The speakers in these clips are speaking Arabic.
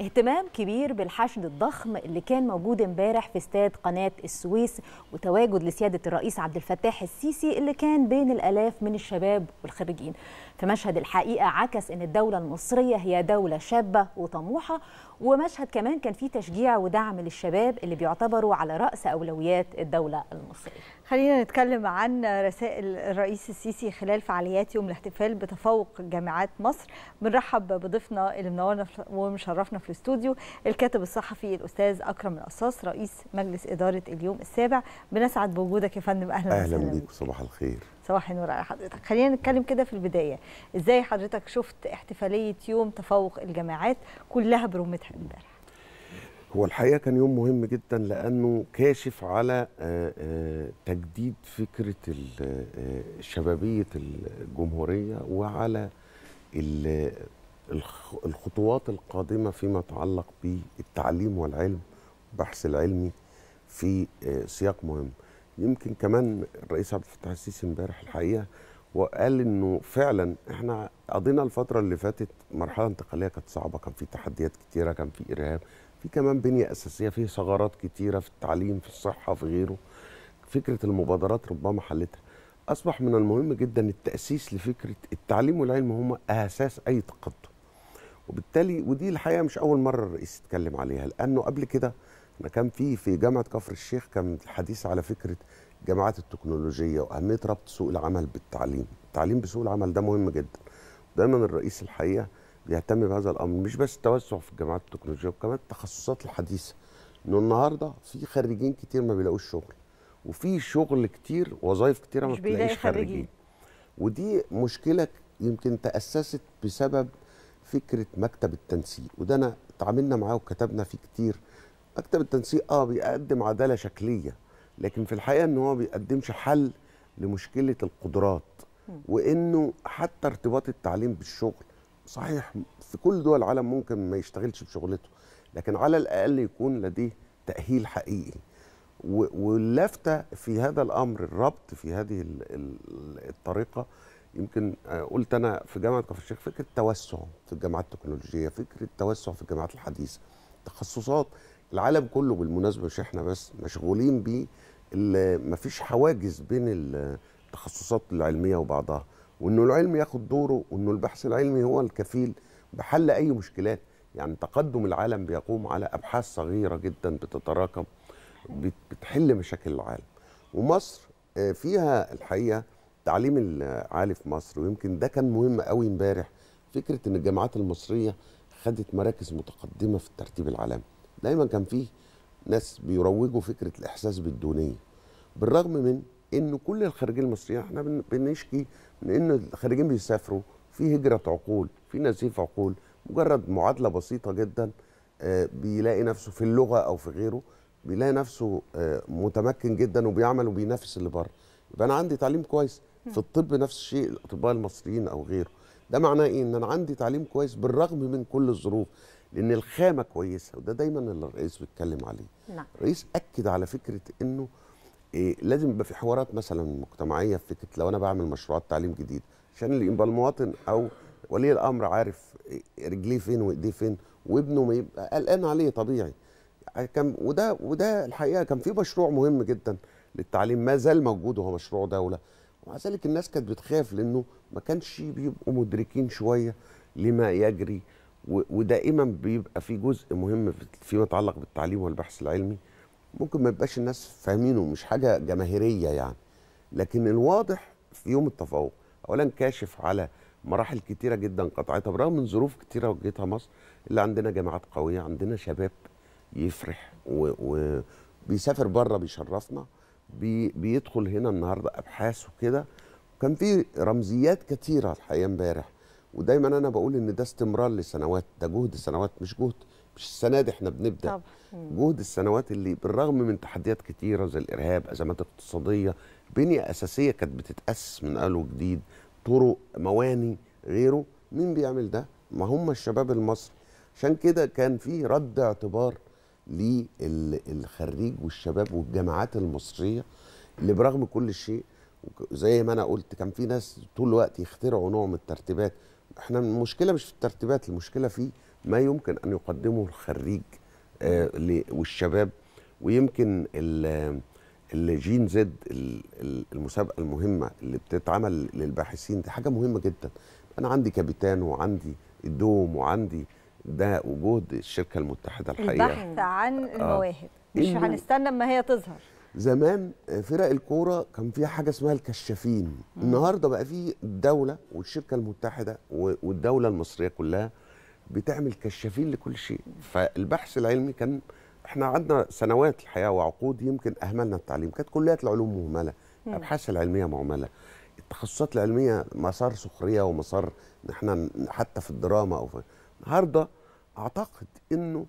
اهتمام كبير بالحشد الضخم اللي كان موجود امبارح في استاد قناة السويس وتواجد لسيادة الرئيس عبد الفتاح السيسي اللي كان بين الآلاف من الشباب والخريجين في مشهد الحقيقة عكس أن الدولة المصرية هي دولة شابة وطموحة ومشهد كمان كان فيه تشجيع ودعم للشباب اللي بيعتبروا على رأس أولويات الدولة المصرية خلينا نتكلم عن رسائل الرئيس السيسي خلال فعاليات يوم الاحتفال بتفوق جامعات مصر بنرحب بضيفنا اللي منورنا ومشرفنا في الاستوديو الكاتب الصحفي الأستاذ أكرم القصاص رئيس مجلس إدارة اليوم السابع بنسعد بوجودك يا فندم أهلا وسهلا أهلا بيك صباح الخير صباح النور على حضرتك خلينا نتكلم كده في البدايه ازاي حضرتك شفت احتفاليه يوم تفوق الجامعات كلها برمتها امبارح هو الحقيقه كان يوم مهم جدا لانه كاشف على آه، آه، تجديد فكره آه، شبابيه الجمهوريه وعلى الخطوات القادمه فيما يتعلق بالتعليم والعلم والبحث العلمي في سياق مهم يمكن كمان الرئيس عبد الفتاح السيسي امبارح الحقيقه وقال انه فعلا احنا قضينا الفتره اللي فاتت مرحله انتقاليه كانت صعبه كان في تحديات كتيره كان في ارهاب في كمان بنيه اساسيه فيه ثغرات كتيره في التعليم في الصحه في غيره فكره المبادرات ربما حلتها اصبح من المهم جدا التاسيس لفكره التعليم والعلم هما اساس اي تقدم وبالتالي ودي الحقيقه مش اول مره الرئيس يتكلم عليها لانه قبل كده ما كان في في جامعه كفر الشيخ كان حديث على فكره الجامعات التكنولوجيه واهميه ربط سوق العمل بالتعليم، التعليم بسوق العمل ده مهم جدا. دايما الرئيس الحقيقه بيهتم بهذا الامر مش بس التوسع في الجامعات التكنولوجيه وكمان التخصصات الحديثه. انه النهارده في خريجين كتير ما بيلاقوش شغل وفي شغل كتير وظائف كتيره ما بتلاقيش خريجين. خريجين. ودي مشكله يمكن تاسست بسبب فكره مكتب التنسيق وده انا اتعاملنا معاه وكتبنا فيه كتير مكتب التنسيق اه بيقدم عداله شكليه لكن في الحقيقه ان هو ما بيقدمش حل لمشكله القدرات وانه حتى ارتباط التعليم بالشغل صحيح في كل دول العالم ممكن ما يشتغلش بشغلته لكن على الاقل يكون لديه تاهيل حقيقي واللافته في هذا الامر الربط في هذه الطريقه يمكن آه، قلت انا في جامعه كفر الشيخ فكره توسع في الجامعات التكنولوجيه فكره توسع في الجامعات الحديثه تخصصات العالم كله بالمناسبه مش احنا بس مشغولين بيه مفيش حواجز بين التخصصات العلميه وبعضها وانه العلم ياخد دوره وانه البحث العلمي هو الكفيل بحل اي مشكلات يعني تقدم العالم بيقوم على ابحاث صغيره جدا بتتراكم بتحل مشاكل العالم ومصر آه، فيها الحقيقه التعليم العالي في مصر ويمكن ده كان مهم قوي امبارح فكره ان الجامعات المصريه خدت مراكز متقدمه في الترتيب العالمي دايما كان فيه ناس بيروجوا فكره الاحساس بالدونيه بالرغم من ان كل الخارجين المصريين احنا بنشكي من ان الخارجين بيسافروا في هجره عقول في نزيف عقول مجرد معادله بسيطه جدا آه، بيلاقي نفسه في اللغه او في غيره بيلاقي نفسه آه، متمكن جدا وبيعمل وبينافس اللي بره يبقى انا عندي تعليم كويس في الطب نفس الشيء الاطباء المصريين او غيره ده معناه ايه ان انا عندي تعليم كويس بالرغم من كل الظروف لان الخامه كويسه وده دايما اللي الرئيس بيتكلم عليه نعم. الرئيس اكد على فكره انه إيه لازم يبقى في حوارات مثلا مجتمعيه في فكره لو انا بعمل مشروعات تعليم جديد عشان اللي يبقى المواطن او ولي الامر عارف إيه، رجليه فين وايديه فين وابنه ما يبقى قلقان عليه طبيعي كان وده وده الحقيقه كان في مشروع مهم جدا للتعليم ما زال موجود وهو مشروع دوله ومع ذلك الناس كانت بتخاف لانه ما كانش بيبقوا مدركين شويه لما يجري ودائما بيبقى في جزء مهم فيما يتعلق بالتعليم والبحث العلمي ممكن ما يبقاش الناس فاهمينه مش حاجه جماهيريه يعني لكن الواضح في يوم التفوق اولا كاشف على مراحل كتيره جدا قطعتها برغم من ظروف كتيره واجهتها مصر اللي عندنا جامعات قويه عندنا شباب يفرح وبيسافر بره بيشرفنا بي بيدخل هنا النهارده ابحاث وكده كان في رمزيات كتيره الحقيقه امبارح ودايما انا بقول ان ده استمرار لسنوات ده جهد سنوات مش جهد مش السنه دي احنا بنبدا طبعا. جهد السنوات اللي بالرغم من تحديات كتيره زي الارهاب ازمات اقتصاديه بنيه اساسيه كانت بتتاسس من اول وجديد طرق مواني غيره مين بيعمل ده ما هم الشباب المصري عشان كده كان في رد اعتبار للخريج والشباب والجامعات المصريه اللي برغم كل شيء زي ما انا قلت كان في ناس طول الوقت يخترعوا نوع من الترتيبات احنا المشكله مش في الترتيبات المشكله في ما يمكن ان يقدمه الخريج آه، والشباب ويمكن الجين زد المسابقه المهمه اللي بتتعمل للباحثين دي حاجه مهمه جدا انا عندي كابيتان وعندي الدوم وعندي ده وجهد الشركه المتحده الحقيقه البحث عن آه. المواهب مش هنستنى اما هي تظهر زمان فرق الكوره كان فيها حاجه اسمها الكشافين النهارده بقى في الدوله والشركه المتحده والدوله المصريه كلها بتعمل كشافين لكل شيء فالبحث العلمي كان احنا عندنا سنوات الحقيقه وعقود يمكن اهملنا التعليم كانت كليات العلوم مهمله الابحاث العلميه معمله التخصصات العلميه مسار سخريه ومسار احنا حتى في الدراما او في النهارده اعتقد انه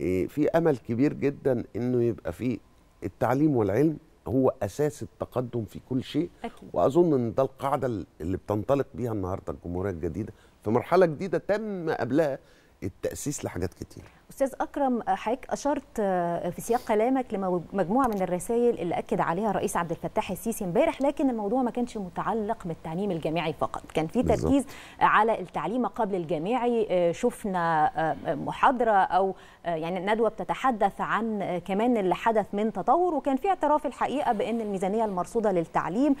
إيه، في امل كبير جدا انه يبقى في التعليم والعلم هو اساس التقدم في كل شيء أكيد. واظن ان ده القاعده اللي بتنطلق بيها النهارده الجمهوريه الجديده في مرحله جديده تم قبلها التاسيس لحاجات كتير استاذ اكرم حضرتك اشرت آه، في سياق كلامك لمجموعه من الرسائل اللي اكد عليها الرئيس عبد الفتاح السيسي امبارح لكن الموضوع ما كانش متعلق بالتعليم الجامعي فقط كان في تركيز على التعليم قبل الجامعي آه، شفنا آه، محاضره او يعني ندوه بتتحدث عن كمان اللي حدث من تطور وكان في اعتراف الحقيقه بان الميزانيه المرصوده للتعليم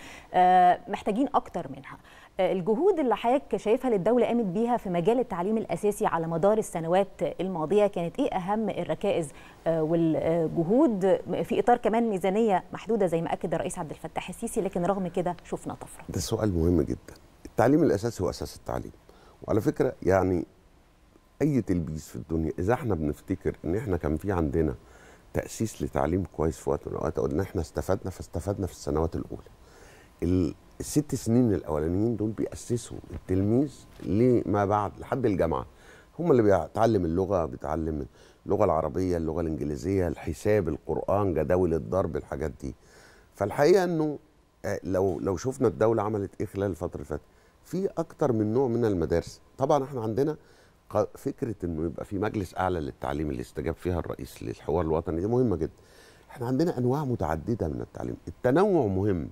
محتاجين اكتر منها آه، الجهود اللي حضرتك شايفها للدوله قامت بيها في مجال التعليم الاساسي على مدار السنوات الماضيه كانت ايه اهم الركائز آه، والجهود في اطار كمان ميزانيه محدوده زي ما اكد الرئيس عبد الفتاح السيسي لكن رغم كده شفنا طفره ده سؤال مهم جدا التعليم الاساسي هو اساس التعليم وعلى فكره يعني اي تلبيس في الدنيا اذا احنا بنفتكر ان احنا كان في عندنا تاسيس لتعليم كويس في وقت من الاوقات او ان احنا استفدنا فاستفدنا في السنوات الاولى الست سنين الاولانيين دول بيأسسوا التلميذ لما بعد لحد الجامعه هم اللي بيتعلم اللغه بيتعلم اللغه العربيه اللغه الانجليزيه الحساب القران جداول الضرب الحاجات دي فالحقيقه انه آه، لو لو شفنا الدوله عملت ايه خلال الفتره اللي فاتت في اكتر من نوع من المدارس طبعا احنا عندنا فكره انه يبقى في مجلس اعلى للتعليم اللي استجاب فيها الرئيس للحوار الوطني دي مهمه جدا احنا عندنا انواع متعدده من التعليم التنوع مهم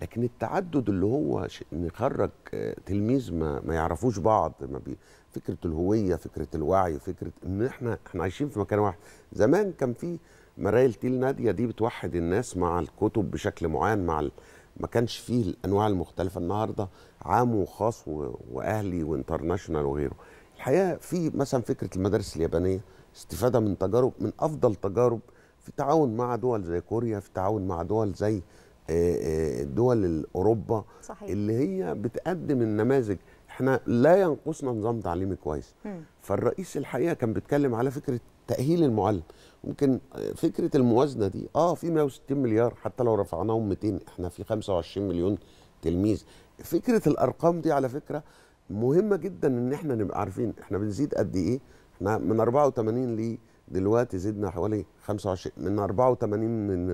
لكن التعدد اللي هو نخرج آه، تلميذ ما, ما يعرفوش بعض ما بي فكره الهويه فكره الوعي فكره ان احنا احنا عايشين في مكان واحد زمان كان في مرايه تيل ناديه دي بتوحد الناس مع الكتب بشكل معين مع ال... ما كانش فيه الانواع المختلفه النهارده عام وخاص و... واهلي وانترناشونال وغيره الحقيقه في مثلا فكره المدارس اليابانيه استفاده من تجارب من افضل تجارب في تعاون مع دول زي كوريا في تعاون مع دول زي آه آه، آه، دول اوروبا صحيح. اللي هي بتقدم النماذج احنا لا ينقصنا نظام تعليمي كويس م. فالرئيس الحقيقه كان بيتكلم على فكره تاهيل المعلم ممكن آه، فكره الموازنه دي اه في 160 مليار حتى لو رفعناهم 200 احنا في 25 مليون تلميذ فكره الارقام دي على فكره مهمه جدا ان احنا نبقى عارفين احنا بنزيد قد ايه احنا من 84 ل دلوقتي زدنا حوالي 25 من 84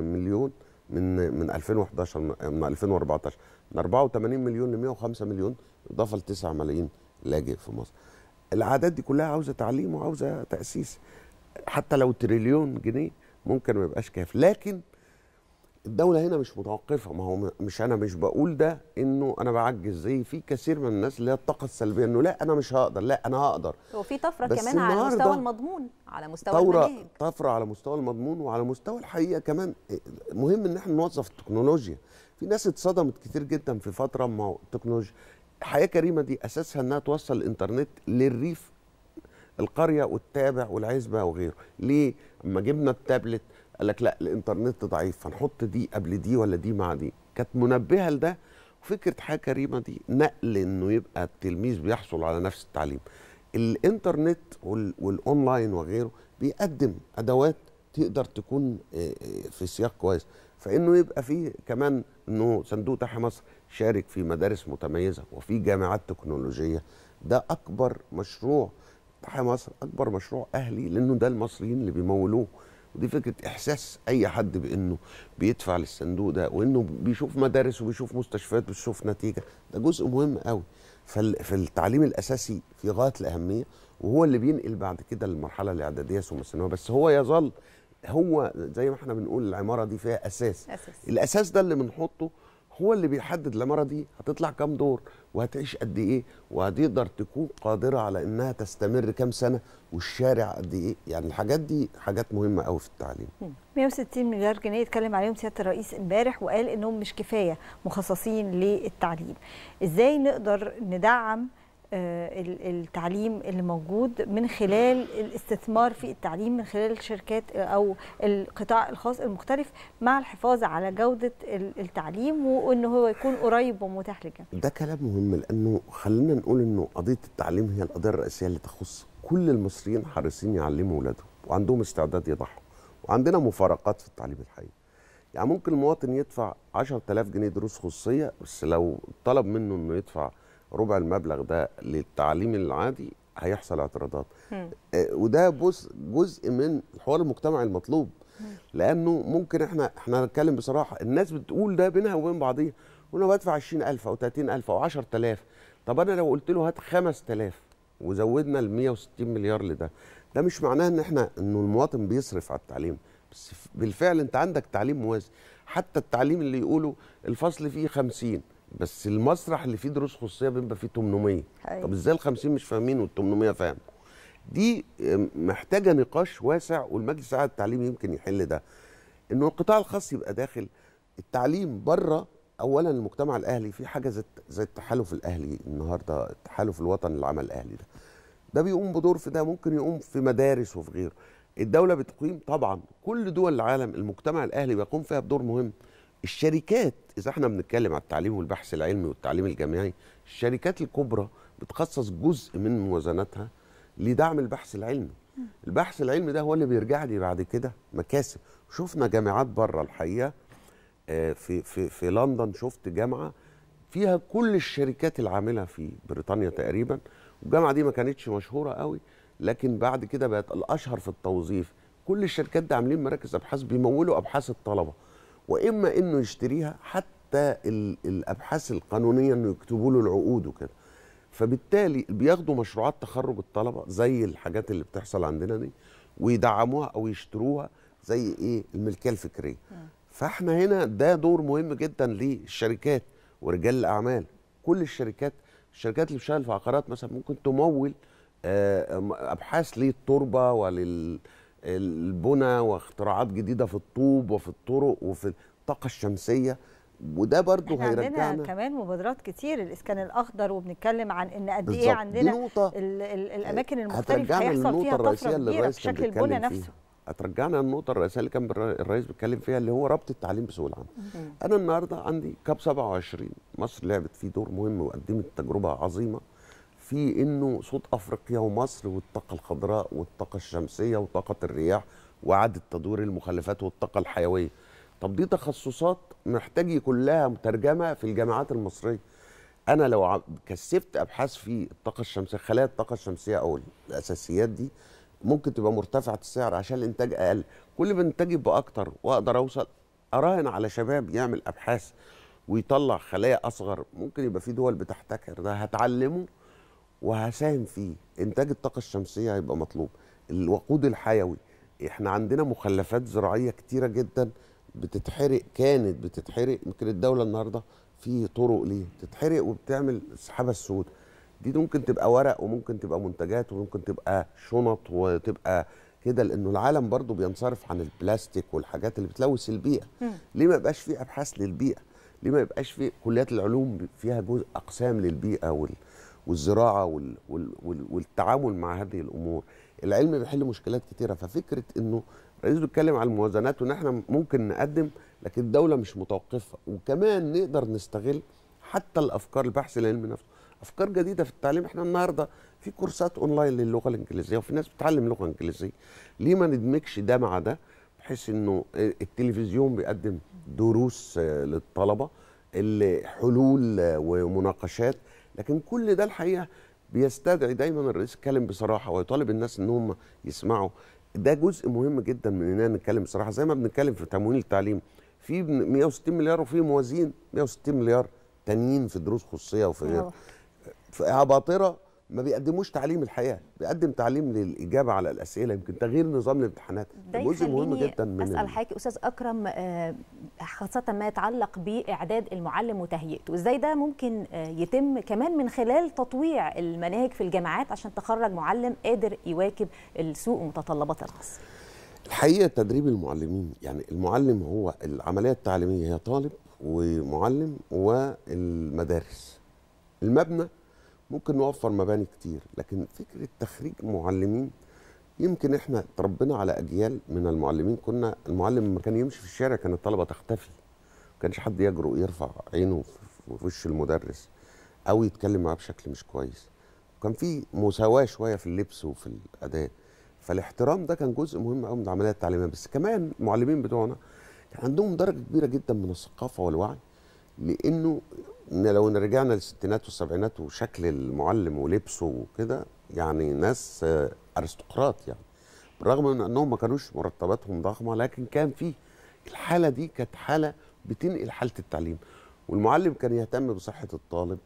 مليون من من 2011 من 2014 من 84 مليون ل 105 مليون اضافه ل 9 ملايين لاجئ في مصر. العادات دي كلها عاوزه تعليم وعاوزه تاسيس حتى لو تريليون جنيه ممكن ما يبقاش كافي لكن الدولة هنا مش متوقفة ما هو مش أنا مش بقول ده إنه أنا بعجز زي في كثير من الناس اللي هي الطاقة السلبية إنه لا أنا مش هقدر لا أنا هقدر هو في طفرة كمان على مستوى المضمون على مستوى المناهج طفرة على مستوى المضمون وعلى مستوى الحقيقة كمان مهم إن إحنا نوظف التكنولوجيا في ناس اتصدمت كتير جدا في فترة ما التكنولوجيا حياة كريمة دي أساسها إنها توصل الإنترنت للريف القرية والتابع والعزبة وغيره ليه؟ أما جبنا التابلت قال لك لا الانترنت ضعيف فنحط دي قبل دي ولا دي مع دي كانت منبهه لده وفكره حاجه كريمه دي نقل انه يبقى التلميذ بيحصل على نفس التعليم الانترنت والاونلاين وغيره بيقدم ادوات تقدر تكون في سياق كويس فانه يبقى فيه كمان انه صندوق تحيا مصر شارك في مدارس متميزه وفي جامعات تكنولوجيه ده اكبر مشروع تحيا مصر اكبر مشروع اهلي لانه ده المصريين اللي بيمولوه ودي فكره احساس اي حد بانه بيدفع للصندوق ده وانه بيشوف مدارس وبيشوف مستشفيات وبيشوف نتيجه ده جزء مهم قوي فالتعليم الاساسي في غايه الاهميه وهو اللي بينقل بعد كده للمرحله الاعداديه ثم الثانويه بس هو يظل هو زي ما احنا بنقول العماره دي فيها اساس, أساس. الاساس ده اللي بنحطه هو اللي بيحدد العماره دي هتطلع كام دور وهتعيش قد ايه وهتقدر تكون قادره على انها تستمر كام سنه والشارع قد ايه يعني الحاجات دي حاجات مهمه قوي في التعليم 160 مليار جنيه اتكلم عليهم سياده الرئيس امبارح وقال انهم مش كفايه مخصصين للتعليم ازاي نقدر ندعم آه، التعليم اللي موجود من خلال الاستثمار في التعليم من خلال الشركات او القطاع الخاص المختلف مع الحفاظ على جوده التعليم وان هو يكون قريب ومتاح للجميع. ده كلام مهم لانه خلينا نقول انه قضيه التعليم هي القضيه الرئيسيه اللي تخص كل المصريين حريصين يعلموا اولادهم وعندهم استعداد يضحوا وعندنا مفارقات في التعليم الحقيقي. يعني ممكن المواطن يدفع 10000 جنيه دروس خصوصيه بس لو طلب منه انه يدفع ربع المبلغ ده للتعليم العادي هيحصل اعتراضات آه، وده بص جزء من الحوار المجتمعي المطلوب لانه ممكن احنا احنا هنتكلم بصراحه الناس بتقول ده بينها وبين بعضيها وانا بدفع 20000 او 30000 او 10000 طب انا لو قلت له هات 5000 وزودنا ال 160 مليار لده ده مش معناه ان احنا انه المواطن بيصرف على التعليم بس بالفعل انت عندك تعليم موازي حتى التعليم اللي يقولوا الفصل فيه 50 بس المسرح اللي فيه دروس خصوصيه بيبقى فيه 800 أيوة. طب ازاي ال 50 مش فاهمين وال 800 فاهم دي محتاجه نقاش واسع والمجلس الاعلى للتعليم يمكن يحل ده انه القطاع الخاص يبقى داخل التعليم بره اولا المجتمع الاهلي في حاجه زي زي التحالف الاهلي النهارده التحالف الوطني للعمل الاهلي ده ده بيقوم بدور في ده ممكن يقوم في مدارس وفي غيره الدوله بتقيم طبعا كل دول العالم المجتمع الاهلي بيقوم فيها بدور مهم الشركات اذا احنا بنتكلم على التعليم والبحث العلمي والتعليم الجامعي الشركات الكبرى بتخصص جزء من موازنتها لدعم البحث العلمي البحث العلمي ده هو اللي بيرجع لي بعد كده مكاسب شفنا جامعات بره الحقيقه آه، في في في لندن شفت جامعه فيها كل الشركات العامله في بريطانيا تقريبا والجامعه دي ما كانتش مشهوره قوي لكن بعد كده بقت الاشهر في التوظيف كل الشركات دي عاملين مراكز ابحاث بيمولوا ابحاث الطلبه واما انه يشتريها حتى الابحاث القانونيه انه يكتبوا له العقود وكده فبالتالي بياخدوا مشروعات تخرج الطلبه زي الحاجات اللي بتحصل عندنا دي ويدعموها او يشتروها زي ايه الملكيه الفكريه فاحنا هنا ده دور مهم جدا للشركات ورجال الاعمال كل الشركات الشركات اللي بتشتغل في عقارات مثلا ممكن تمول آه، ابحاث للتربه ولل البنى واختراعات جديده في الطوب وفي الطرق وفي الطاقه الشمسيه وده برضو احنا هيرجعنا عندنا كمان مبادرات كتير الاسكان الاخضر وبنتكلم عن ان قد ايه عندنا نقطة ال الاماكن آه، المختلفه هيحصل فيها طفره كبيره في شكل البنى نفسه هترجعنا للنقطة الرئيسية اللي كان الرئيس بيتكلم فيها اللي هو ربط التعليم بسوق العمل. أنا النهاردة عندي كاب 27 مصر لعبت فيه دور مهم وقدمت تجربة عظيمة في انه صوت افريقيا ومصر والطاقه الخضراء والطاقه الشمسيه وطاقه الرياح وإعادة تدوير المخلفات والطاقه الحيويه طب دي تخصصات محتاج كلها مترجمه في الجامعات المصريه انا لو كثفت ابحاث في الطاقه الشمسيه خلايا الطاقه الشمسيه او الاساسيات دي ممكن تبقى مرتفعه السعر عشان الانتاج اقل كل ما انتاجي يبقى اكتر واقدر اوصل اراهن على شباب يعمل ابحاث ويطلع خلايا اصغر ممكن يبقى في دول بتحتكر ده هتعلمه وهساهم فيه انتاج الطاقه الشمسيه هيبقى مطلوب الوقود الحيوي احنا عندنا مخلفات زراعيه كتيره جدا بتتحرق كانت بتتحرق يمكن الدوله النهارده في طرق ليه بتتحرق وبتعمل السحابه السوداء دي ممكن تبقى ورق وممكن تبقى منتجات وممكن تبقى شنط وتبقى كده لانه العالم برضه بينصرف عن البلاستيك والحاجات اللي بتلوث البيئه ليه ما يبقاش في ابحاث للبيئه ليه ما يبقاش في كليات العلوم فيها جزء اقسام للبيئه وال... والزراعه وال وال وال والتعامل مع هذه الامور العلم بيحل مشكلات كتيره ففكره انه الرئيس بيتكلم على الموازنات وان احنا ممكن نقدم لكن الدوله مش متوقفه وكمان نقدر نستغل حتى الافكار البحث العلمي نفسه افكار جديده في التعليم احنا النهارده في كورسات اونلاين للغه الانجليزيه وفي ناس بتتعلم لغه انجليزيه ليه ما ندمجش ده مع ده بحيث انه التلفزيون بيقدم دروس للطلبه حلول ومناقشات لكن كل ده الحقيقه بيستدعي دايما الرئيس يتكلم بصراحه ويطالب الناس ان هم يسمعوا ده جزء مهم جدا من اننا نتكلم بصراحه زي ما بنتكلم في تمويل التعليم في 160 مليار وفي موازين 160 مليار تانيين في دروس خصوصيه وفي غيرها في ما بيقدموش تعليم الحياه بيقدم تعليم للاجابه على الاسئله يمكن تغيير نظام الامتحانات ده جزء مهم جدا من اسال حضرتك استاذ اكرم آه، خاصه ما يتعلق باعداد المعلم وتهيئته ازاي ده ممكن آه، يتم كمان من خلال تطويع المناهج في الجامعات عشان تخرج معلم قادر يواكب السوق ومتطلبات العصر الحقيقه تدريب المعلمين يعني المعلم هو العمليه التعليميه هي طالب ومعلم والمدارس المبنى ممكن نوفر مباني كتير لكن فكره تخريج معلمين يمكن احنا تربينا على اجيال من المعلمين كنا المعلم لما كان يمشي في الشارع كان الطلبه تختفي ما كانش حد يجرؤ يرفع عينه في وش المدرس او يتكلم معاه بشكل مش كويس وكان في مساواه شويه في اللبس وفي الاداء فالاحترام ده كان جزء مهم قوي من العمليه التعليميه بس كمان المعلمين بتوعنا كان عندهم درجه كبيره جدا من الثقافه والوعي لانه لو رجعنا للستينات والسبعينات وشكل المعلم ولبسه وكده يعني ناس آه، ارستقراط يعني بالرغم من انهم ما كانوش مرتباتهم ضخمه لكن كان في الحاله دي كانت حاله بتنقل حاله التعليم والمعلم كان يهتم بصحه الطالب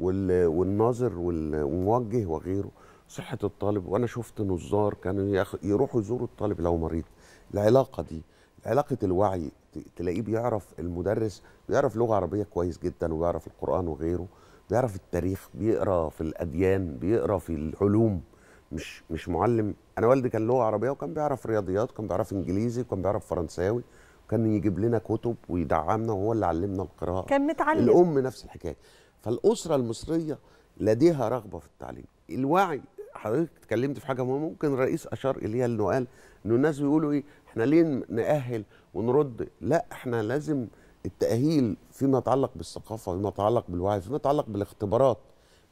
والناظر والموجه وغيره صحه الطالب وانا شفت نظار كانوا يروحوا يزوروا الطالب لو مريض العلاقه دي علاقه الوعي تلاقيه بيعرف المدرس بيعرف لغه عربيه كويس جدا وبيعرف القران وغيره بيعرف التاريخ بيقرا في الاديان بيقرا في العلوم مش مش معلم انا والدي كان لغه عربيه وكان بيعرف رياضيات وكان بيعرف انجليزي وكان بيعرف فرنساوي وكان يجيب لنا كتب ويدعمنا وهو اللي علمنا القراءه كان متعلم الام نفس الحكايه فالاسره المصريه لديها رغبه في التعليم الوعي حضرتك اتكلمت في حاجه مهمه ممكن الرئيس اشار اليها انه قال انه الناس بيقولوا ايه احنا ليه ناهل ونرد لا احنا لازم التأهيل فيما يتعلق بالثقافة فيما يتعلق بالوعي فيما يتعلق بالاختبارات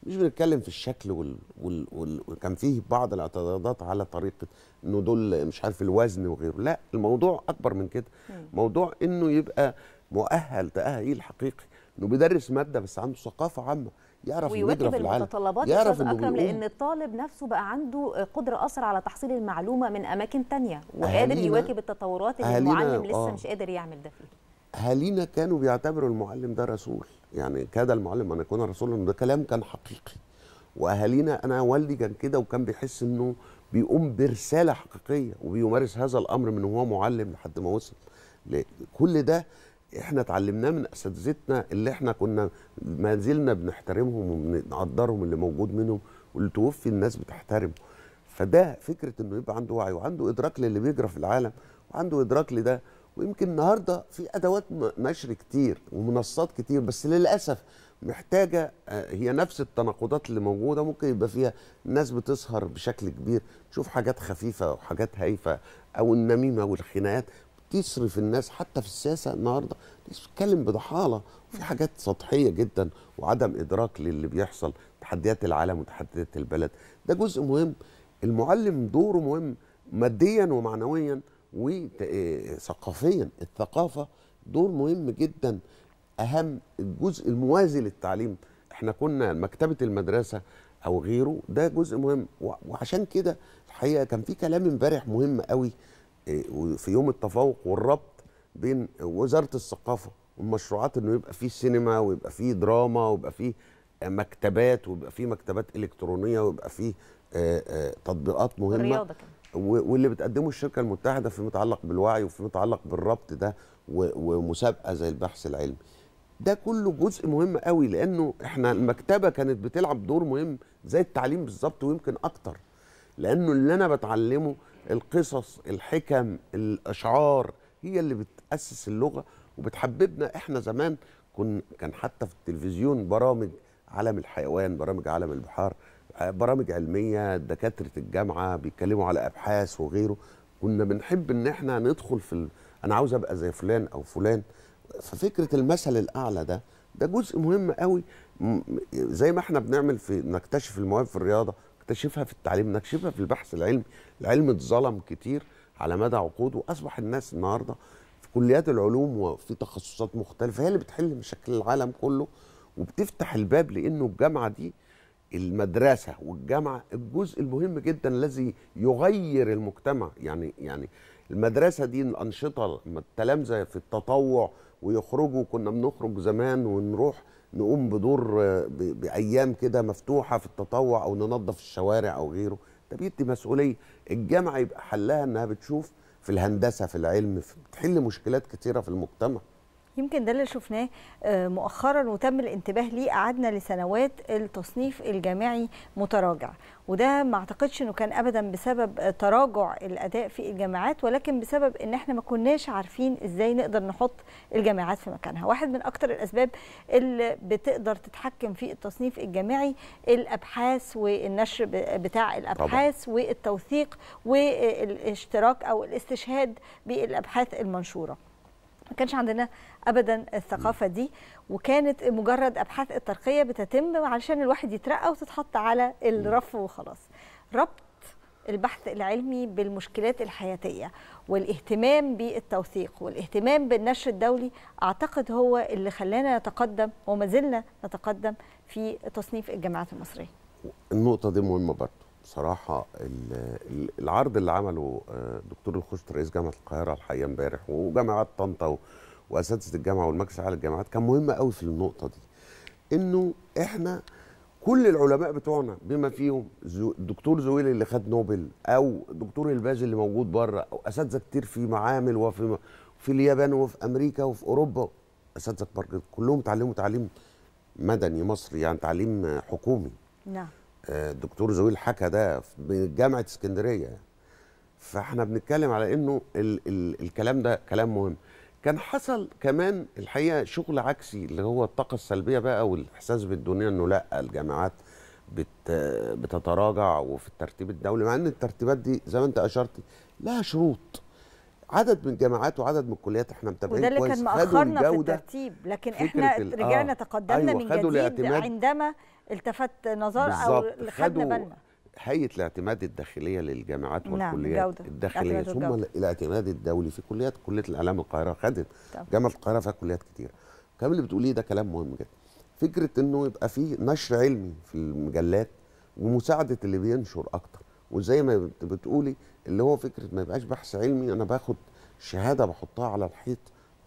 مش بنتكلم في الشكل وال... وال... وال... وكان فيه بعض الاعتراضات على طريقة انه دول مش عارف الوزن وغيره لا الموضوع أكبر من كده موضوع انه يبقى مؤهل تأهيل حقيقي انه بيدرس مادة بس عنده ثقافة عامة يعرف ويواكب المتطلبات يعرف اكرم لان الطالب نفسه بقى عنده قدره اسرع على تحصيل المعلومه من اماكن تانية وقادر يواكب التطورات اللي المعلم لسه آه. مش قادر يعمل ده فيه اهالينا كانوا بيعتبروا المعلم ده رسول يعني كاد المعلم ان يكون رسولا ده كلام كان حقيقي واهالينا انا والدي كان كده وكان بيحس انه بيقوم برساله حقيقيه وبيمارس هذا الامر من وهو معلم لحد ما وصل كل ده احنا اتعلمناه من اساتذتنا اللي احنا كنا ما زلنا بنحترمهم وبنقدرهم اللي موجود منهم واللي توفي الناس بتحترمه فده فكره انه يبقى عنده وعي وعنده ادراك للي بيجرى في العالم وعنده ادراك لده ويمكن النهارده في ادوات نشر كتير ومنصات كتير بس للاسف محتاجه آه، هي نفس التناقضات اللي موجوده ممكن يبقى فيها ناس بتسهر بشكل كبير تشوف حاجات خفيفه وحاجات هايفه او النميمه والخناقات تصرف الناس حتى في السياسه النهارده بتتكلم بضحاله وفي حاجات سطحيه جدا وعدم ادراك للي بيحصل تحديات العالم وتحديات البلد ده جزء مهم المعلم دوره مهم ماديا ومعنويا وثقافيا الثقافه دور مهم جدا اهم الجزء الموازي للتعليم احنا كنا مكتبه المدرسه او غيره ده جزء مهم وعشان كده الحقيقه كان في كلام امبارح مهم قوي في يوم التفوق والربط بين وزاره الثقافه والمشروعات انه يبقى فيه سينما ويبقى فيه دراما ويبقى فيه مكتبات ويبقى فيه مكتبات الكترونيه ويبقى فيه آه، آه، تطبيقات مهمه واللي بتقدمه الشركه المتحده فيما يتعلق بالوعي وفيما يتعلق بالربط ده ومسابقه زي البحث العلمي ده كله جزء مهم قوي لانه احنا المكتبه كانت بتلعب دور مهم زي التعليم بالظبط ويمكن اكتر لانه اللي انا بتعلمه القصص الحكم الاشعار هي اللي بتاسس اللغه وبتحببنا احنا زمان كن كان حتى في التلفزيون برامج عالم الحيوان برامج عالم البحار آه، برامج علميه دكاتره الجامعه بيتكلموا على ابحاث وغيره كنا بنحب ان احنا ندخل في ال... انا عاوز ابقى زي فلان او فلان ففكره المثل الاعلى ده ده جزء مهم قوي زي ما احنا بنعمل في نكتشف المواهب في الرياضه نكتشفها في التعليم نكتشفها في البحث العلمي العلم اتظلم كتير على مدى عقود واصبح الناس النهارده في كليات العلوم وفي تخصصات مختلفه هي اللي بتحل مشاكل العالم كله وبتفتح الباب لانه الجامعه دي المدرسه والجامعه الجزء المهم جدا الذي يغير المجتمع يعني يعني المدرسه دي الانشطه التلامذه في التطوع ويخرجوا كنا بنخرج زمان ونروح نقوم بدور بايام كده مفتوحه في التطوع او ننظف الشوارع او غيره ده بيدي مسؤوليه الجامعه يبقى حلها انها بتشوف في الهندسه في العلم في بتحل مشكلات كتيره في المجتمع يمكن ده اللي شفناه آه، مؤخرا وتم الانتباه ليه قعدنا لسنوات التصنيف الجامعي متراجع وده ما اعتقدش انه كان ابدا بسبب تراجع الاداء في الجامعات ولكن بسبب ان احنا ما كناش عارفين ازاي نقدر نحط الجامعات في مكانها واحد من اكتر الاسباب اللي بتقدر تتحكم في التصنيف الجامعي الابحاث والنشر بتاع الابحاث طبعا. والتوثيق والاشتراك او الاستشهاد بالابحاث المنشوره ما كانش عندنا ابدا الثقافه دي وكانت مجرد ابحاث الترقيه بتتم علشان الواحد يترقى وتتحط على الرف وخلاص ربط البحث العلمي بالمشكلات الحياتية والاهتمام بالتوثيق والاهتمام بالنشر الدولي أعتقد هو اللي خلانا نتقدم وما زلنا نتقدم في تصنيف الجامعات المصرية النقطة دي مهمة برضه بصراحة العرض اللي عمله آه، دكتور الخشت رئيس جامعة القاهرة الحقيقة امبارح وجامعات طنطا واساتذه الجامعه والمجلس العالي للجامعات كان مهم قوي في النقطه دي انه احنا كل العلماء بتوعنا بما فيهم دكتور زويل اللي خد نوبل او دكتور الباز اللي موجود بره او اساتذه كتير في معامل وفي في اليابان وفي امريكا وفي اوروبا اساتذه كبار كلهم اتعلموا تعليم مدني مصري يعني تعليم حكومي نعم آه، الدكتور زويل حكى ده في جامعه اسكندريه فاحنا بنتكلم على انه ال ال الكلام ده كلام مهم كان حصل كمان الحقيقه شغل عكسي اللي هو الطاقه السلبيه بقى والاحساس بالدنيا انه لا الجامعات بت بتتراجع وفي الترتيب الدولي مع ان الترتيبات دي زي ما انت اشرت لها شروط عدد من الجامعات وعدد من الكليات احنا متابعين كويس وده اللي كان مأخرنا في الترتيب لكن احنا آه، رجعنا آه تقدمنا أيوة من جديد عندما التفت نظر او خدنا بالنا هيئه الاعتماد الداخليه للجامعات نعم، والكليات نعم الداخليه ثم الاعتماد الدولي في كليات كليه الاعلام القاهره خدت جامعه القاهره فيها كليات كتير الكلام اللي بتقوليه ده كلام مهم جدا فكره انه يبقى فيه نشر علمي في المجلات ومساعده اللي بينشر اكتر وزي ما بتقولي اللي هو فكره ما يبقاش بحث علمي انا باخد شهاده بحطها على الحيط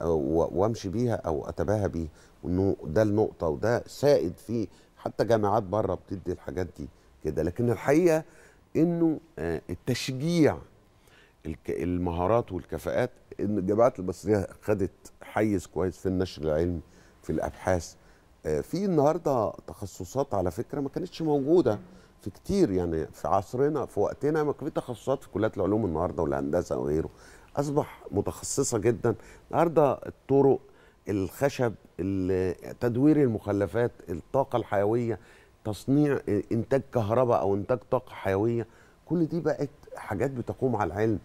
وامشي بيها او اتباهى بيها وانه ده النقطه وده سائد في حتى جامعات بره بتدي الحاجات دي كده لكن الحقيقه انه آه، التشجيع المهارات والكفاءات ان الجامعات المصريه خدت حيز كويس في النشر العلمي في الابحاث آه، في النهارده تخصصات على فكره ما كانتش موجوده في كتير يعني في عصرنا في وقتنا ما كان في تخصصات في كليات العلوم النهارده والهندسه وغيره اصبح متخصصه جدا النهارده الطرق الخشب تدوير المخلفات الطاقه الحيويه تصنيع انتاج كهرباء او انتاج طاقه حيويه كل دي بقت حاجات بتقوم على العلم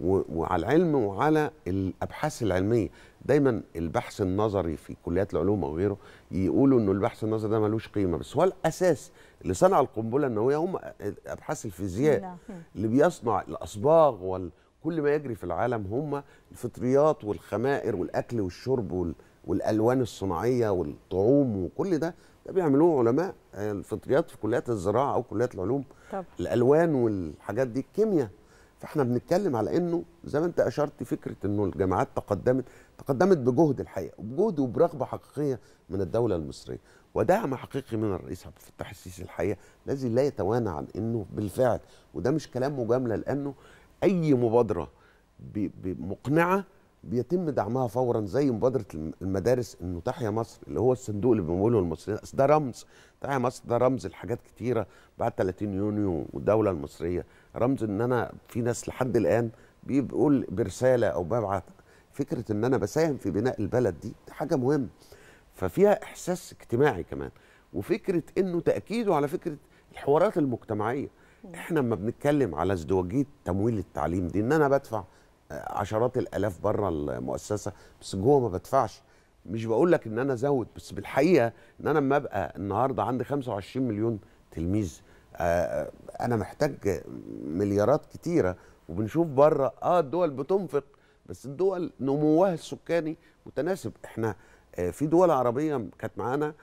وعلى العلم وعلى الابحاث العلميه دايما البحث النظري في كليات العلوم او غيره يقولوا انه البحث النظري ده ملوش قيمه بس هو الاساس اللي صنع القنبله النوويه هم ابحاث الفيزياء اللي بيصنع الاصباغ وكل ما يجري في العالم هم الفطريات والخمائر والاكل والشرب والالوان الصناعيه والطعوم وكل ده ده بيعملوه علماء آه، الفطريات في كليات الزراعه او كليات العلوم طبعا. الالوان والحاجات دي الكيمياء فاحنا بنتكلم على انه زي ما انت اشرت فكره انه الجامعات تقدمت تقدمت بجهد الحقيقه بجهد وبرغبه حقيقيه من الدوله المصريه ودعم حقيقي من الرئيس عبد الفتاح السيسي الحقيقه الذي لا يتوانى عن انه بالفعل وده مش كلام مجامله لانه اي مبادره مقنعه بيتم دعمها فورا زي مبادره المدارس انه تحيا مصر اللي هو الصندوق اللي بيموله المصريين ده رمز تحيا مصر ده رمز لحاجات كتيره بعد 30 يونيو والدوله المصريه رمز ان انا في ناس لحد الان بيقول برساله او ببعث فكره ان انا بساهم في بناء البلد دي حاجه مهمه ففيها احساس اجتماعي كمان وفكره انه تاكيده على فكره الحوارات المجتمعيه احنا لما بنتكلم على ازدواجيه تمويل التعليم دي ان انا بدفع عشرات الالاف بره المؤسسه بس جوه ما بدفعش مش بقول لك ان انا ازود بس بالحقيقه ان انا لما ابقى النهارده عندي 25 مليون تلميذ آه، آه، انا محتاج مليارات كتيره وبنشوف بره اه الدول بتنفق بس الدول نموها السكاني متناسب احنا آه، في دول عربيه كانت معانا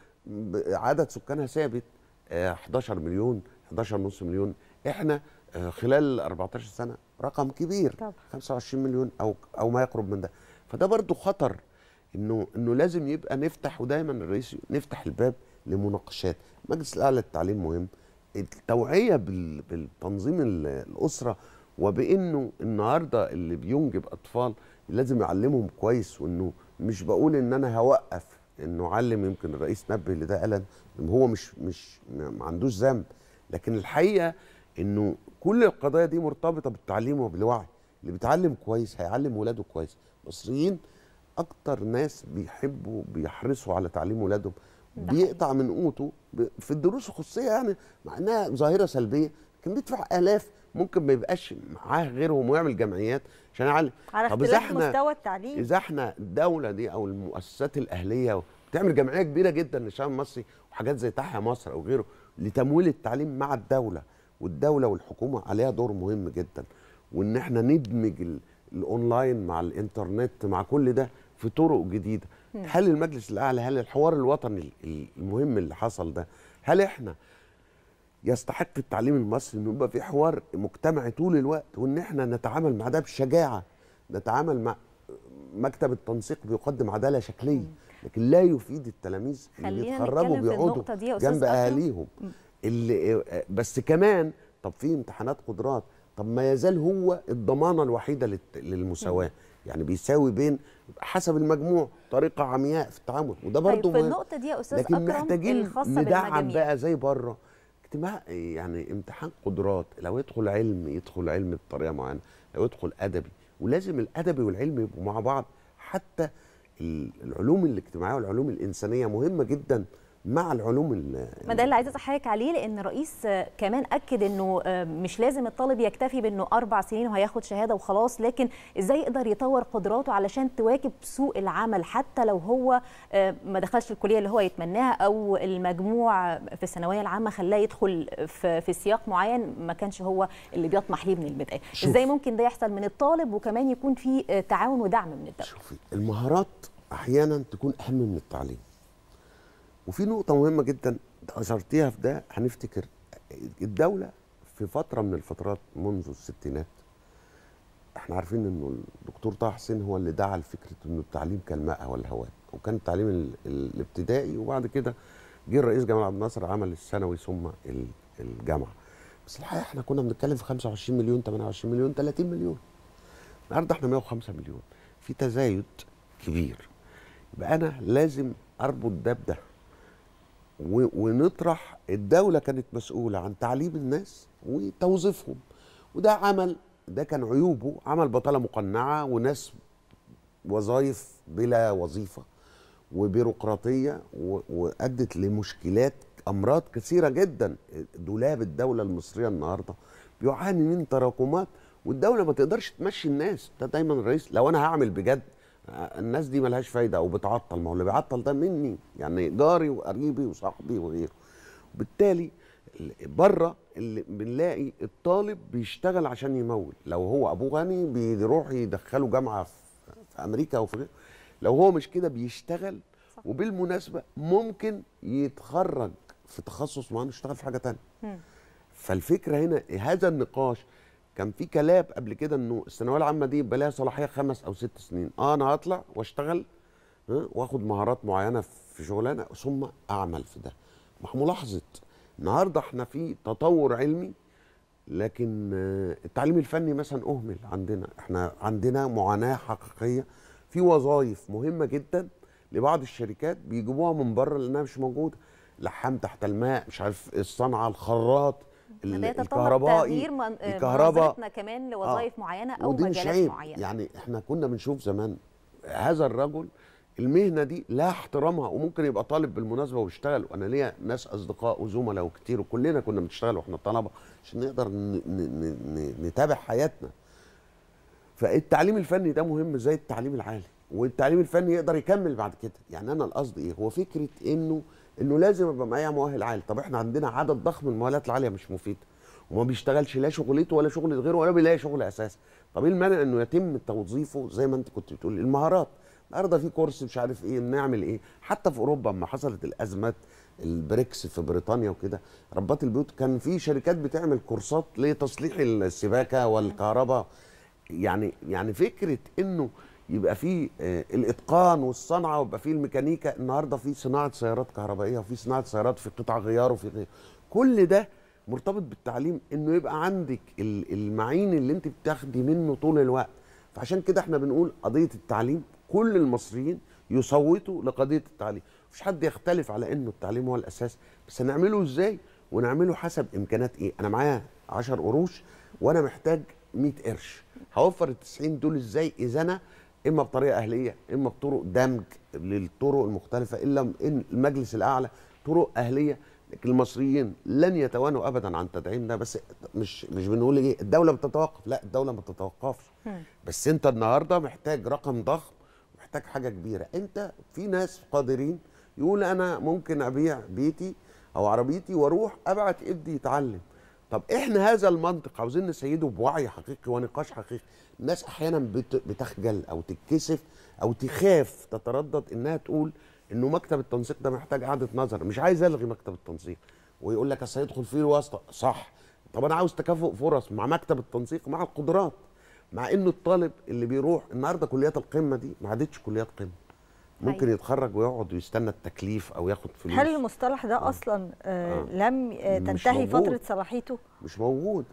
عدد سكانها ثابت 11 مليون 11.5 مليون احنا خلال 14 سنه رقم كبير طبعا. 25 مليون او او ما يقرب من ده فده برضو خطر انه انه لازم يبقى نفتح ودايما الرئيس نفتح الباب لمناقشات مجلس الاعلى للتعليم مهم التوعيه بالتنظيم الاسره وبانه النهارده اللي بينجب اطفال لازم يعلمهم كويس وانه مش بقول ان انا هوقف انه علم يمكن الرئيس نبه لده قال هو مش مش ما عندوش ذنب لكن الحقيقه انه كل القضايا دي مرتبطه بالتعليم وبالوعي اللي بيتعلم كويس هيعلم ولاده كويس المصريين اكتر ناس بيحبوا بيحرصوا على تعليم ولادهم بيقطع من قوته في الدروس الخصوصيه يعني مع انها ظاهره سلبيه كان بيدفع الاف ممكن ما يبقاش معاه غيرهم ويعمل جمعيات عشان يعلم على طب اذا احنا مستوى التعليم اذا احنا الدوله دي او المؤسسات الاهليه بتعمل جمعيه كبيره جدا للشعب المصري وحاجات زي تحيا مصر او غيره لتمويل التعليم مع الدوله والدوله والحكومه عليها دور مهم جدا وان احنا ندمج الاونلاين مع الانترنت مع كل ده في طرق جديده هل المجلس الاعلى هل الحوار الوطني المهم اللي حصل ده هل احنا يستحق التعليم المصري انه يبقى في حوار مجتمعي طول الوقت وان احنا نتعامل مع ده بشجاعه نتعامل مع مكتب التنسيق بيقدم عداله شكليه لكن لا يفيد التلاميذ اللي يتخرجوا بيقعدوا جنب اهاليهم اللي إيه، آه، بس كمان طب في امتحانات قدرات طب ما يزال هو الضمانه الوحيده للمساواه يعني بيساوي بين حسب المجموع طريقه عمياء في التعامل وده طيب، برضه طيب في النقطه دي يا استاذ لكن اكرم محتاجين ندعم بقى زي بره اجتماع يعني امتحان قدرات لو يدخل علم يدخل علم بطريقه معينه لو يدخل ادبي ولازم الادبي والعلم يبقوا مع بعض حتى العلوم الاجتماعيه والعلوم الانسانيه مهمه جدا مع العلوم ال ما ده اللي عايزه اصحيك عليه لان الرئيس كمان اكد انه آه، مش لازم الطالب يكتفي بانه اربع سنين وهياخد شهاده وخلاص لكن ازاي يقدر يطور قدراته علشان تواكب سوق العمل حتى لو هو آه، ما دخلش الكليه اللي هو يتمناها او المجموع في الثانويه العامه خلاه يدخل في, في سياق معين ما كانش هو اللي بيطمح ليه من البدايه ازاي ممكن ده يحصل من الطالب وكمان يكون في آه، تعاون ودعم من الدوله شوفي المهارات احيانا تكون اهم من التعليم وفي نقطة مهمة جدا أشرتيها في ده هنفتكر الدولة في فترة من الفترات منذ الستينات احنا عارفين انه الدكتور طه حسين هو اللي دعا لفكرة انه التعليم ماء والهواء وكان التعليم الابتدائي وبعد كده جه الرئيس جمال عبد الناصر عمل الثانوي ثم الجامعة بس الحقيقة احنا كنا بنتكلم في 25 مليون 28 مليون 30 مليون النهارده احنا 105 مليون في تزايد كبير يبقى انا لازم اربط ده بده ونطرح الدولة كانت مسؤولة عن تعليم الناس وتوظيفهم وده عمل ده كان عيوبه عمل بطالة مقنعة وناس وظائف بلا وظيفة وبيروقراطية وأدت لمشكلات أمراض كثيرة جدا دولاب الدولة المصرية النهاردة بيعاني من تراكمات والدولة ما تقدرش تمشي الناس ده دايما الرئيس لو أنا هعمل بجد الناس دي ملهاش فايده او بتعطل ما هو اللي بيعطل ده مني يعني جاري وقريبي وصاحبي وغيره وبالتالي بره اللي بنلاقي الطالب بيشتغل عشان يمول لو هو ابوه غني بيروح يدخله جامعه في امريكا او في لو هو مش كده بيشتغل وبالمناسبه ممكن يتخرج في تخصص معين يشتغل في حاجه ثانيه فالفكره هنا هذا النقاش كان في كلام قبل كده انه الثانويه العامه دي بلاها صلاحيه خمس او ست سنين اه انا هطلع واشتغل واخد مهارات معينه في شغلانه ثم اعمل في ده مع ملاحظه النهارده احنا في تطور علمي لكن آه، التعليم الفني مثلا اهمل عندنا احنا عندنا معاناه حقيقيه في وظائف مهمه جدا لبعض الشركات بيجيبوها من بره لانها مش موجوده لحام تحت الماء مش عارف الصنعه الخراط الكهربائي آه، الكهرباء كمان آه، لوظائف آه معينه او مجالات معينه يعني احنا كنا بنشوف زمان هذا الرجل المهنه دي لا احترامها وممكن يبقى طالب بالمناسبه ويشتغل وانا ليا ناس اصدقاء وزملاء وكتير وكلنا كنا بنشتغل واحنا طلبه عشان نقدر نتابع حياتنا فالتعليم الفني ده مهم زي التعليم العالي والتعليم الفني يقدر يكمل بعد كده يعني انا القصد ايه هو فكره انه انه لازم ابقى معايا مؤهل عالي طب احنا عندنا عدد ضخم من المؤهلات العاليه مش مفيده وما بيشتغلش لا شغلته ولا شغله غيره ولا بيلاقي شغل اساسا طب ايه المانع انه يتم توظيفه زي ما انت كنت بتقول المهارات النهارده في كورس مش عارف ايه نعمل ايه حتى في اوروبا لما حصلت الازمات البريكس في بريطانيا وكده ربات البيوت كان في شركات بتعمل كورسات لتصليح السباكه والكهرباء يعني يعني فكره انه يبقى في آه، الاتقان والصنعه ويبقى في الميكانيكا النهارده في صناعه سيارات كهربائيه وفي صناعه سيارات في قطع غيار وفي غير كل ده مرتبط بالتعليم انه يبقى عندك المعين اللي انت بتاخدي منه طول الوقت فعشان كده احنا بنقول قضيه التعليم كل المصريين يصوتوا لقضيه التعليم مفيش حد يختلف على انه التعليم هو الاساس بس هنعمله ازاي ونعمله حسب امكانات ايه انا معايا 10 قروش وانا محتاج 100 قرش هوفر ال 90 دول ازاي اذا انا اما بطريقه اهليه اما بطرق دمج للطرق المختلفه الا ان المجلس الاعلى طرق اهليه لكن المصريين لن يتوانوا ابدا عن تدعيم ده بس مش مش بنقول ايه الدوله بتتوقف لا الدوله ما بتتوقفش بس انت النهارده محتاج رقم ضخم محتاج حاجه كبيره انت في ناس قادرين يقول انا ممكن ابيع بيتي او عربيتي واروح ابعت ابني يتعلم طب احنا هذا المنطق عاوزين نسيده بوعي حقيقي ونقاش حقيقي الناس احيانا بتخجل او تتكسف او تخاف تتردد انها تقول انه مكتب التنسيق ده محتاج اعاده نظر مش عايز الغي مكتب التنسيق ويقول لك اصل هيدخل فيه الواسطه صح طب انا عاوز تكافؤ فرص مع مكتب التنسيق مع القدرات مع انه الطالب اللي بيروح النهارده كليات القمه دي ما عادتش كليات قمه ممكن حقيقي. يتخرج ويقعد ويستنى التكليف او ياخد فلوس هل المصطلح ده آه. اصلا آه آه. لم آه تنتهي فتره صلاحيته مش موجود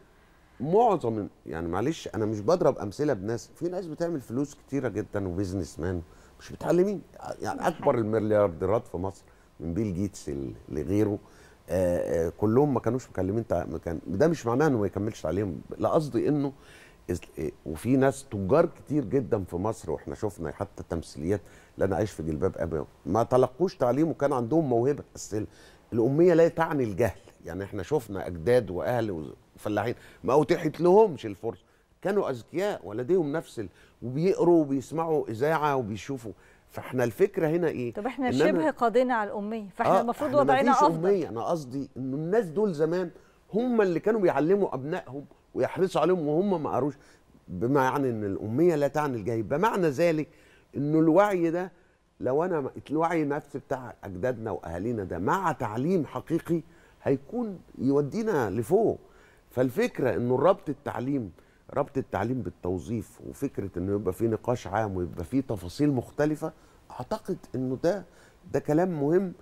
معظم يعني معلش انا مش بضرب امثله بناس في ناس بتعمل فلوس كتيره جدا وبزنس مان مش متعلمين يعني اكبر المليارديرات في مصر من بيل جيتس لغيره آه آه كلهم ما كانوش مكلمين مكان ده مش معناه انه ما يكملش تعليم لا قصدي انه إيه، وفي ناس تجار كتير جدا في مصر واحنا شفنا حتى تمثيليات اللي انا عايش في جلباب ابي ما تلقوش تعليم وكان عندهم موهبه بس الاميه لا تعني الجهل يعني احنا شفنا اجداد واهل وفلاحين ما اتيحت لهمش الفرصه كانوا اذكياء ولديهم نفس ال... وبيقروا وبيسمعوا اذاعه وبيشوفوا فاحنا الفكره هنا ايه طب احنا إن شبه أنا... قاضينا على الاميه فاحنا آه، المفروض آه وضعنا افضل أمية. انا قصدي ان الناس دول زمان هم اللي كانوا بيعلموا ابنائهم ويحرصوا عليهم وهم ما قروش بمعنى ان الاميه لا تعني الجاهل بمعنى ذلك انه الوعي ده لو انا الوعي النفسي بتاع اجدادنا واهالينا ده مع تعليم حقيقي هيكون يودينا لفوق فالفكره انه ربط التعليم ربط التعليم بالتوظيف وفكره انه يبقى في نقاش عام ويبقى في تفاصيل مختلفه اعتقد انه ده ده كلام مهم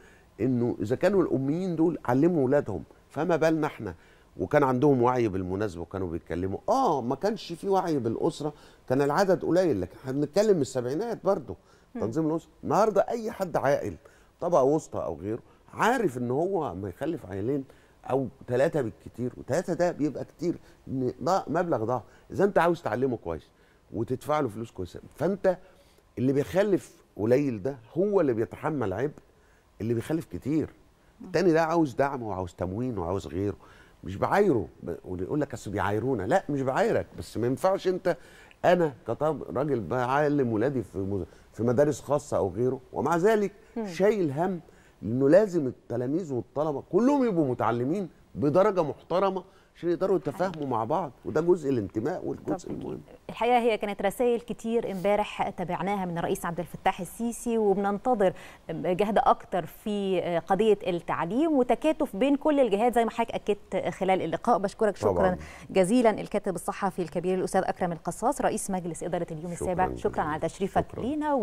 انه اذا كانوا الاميين دول علموا اولادهم فما بالنا احنا وكان عندهم وعي بالمناسبه وكانوا بيتكلموا اه ما كانش في وعي بالاسره كان العدد قليل لكن احنا بنتكلم من السبعينات برضه تنظيم الاسره النهارده اي حد عاقل طبقه وسطى او غيره عارف ان هو ما يخلف عيلين او ثلاثه بالكتير وثلاثه ده بيبقى كتير ده مبلغ ضعف اذا انت عاوز تعلمه كويس وتدفع له فلوس كويسه فانت اللي بيخلف قليل ده هو اللي بيتحمل عبء اللي بيخلف كتير التاني ده عاوز دعم وعاوز تموين وعاوز غيره مش بعايره ويقول لك اصل بيعايرونا لا مش بعايرك بس ما ينفعش انت انا كطب راجل بعلم ولادي في في مدارس خاصه او غيره ومع ذلك شايل هم انه لازم التلاميذ والطلبه كلهم يبقوا متعلمين بدرجه محترمه عشان يقدروا يتفاهموا مع بعض وده جزء الانتماء والجزء المهم الحقيقه هي كانت رسائل كتير امبارح تابعناها من الرئيس عبد الفتاح السيسي وبننتظر جهد اكتر في قضيه التعليم وتكاتف بين كل الجهات زي ما حضرتك اكدت خلال اللقاء بشكرك شكرا طبعا. جزيلا الكاتب الصحفي الكبير الاستاذ اكرم القصاص رئيس مجلس اداره اليوم شكرا السابع شكرا على تشريفك لينا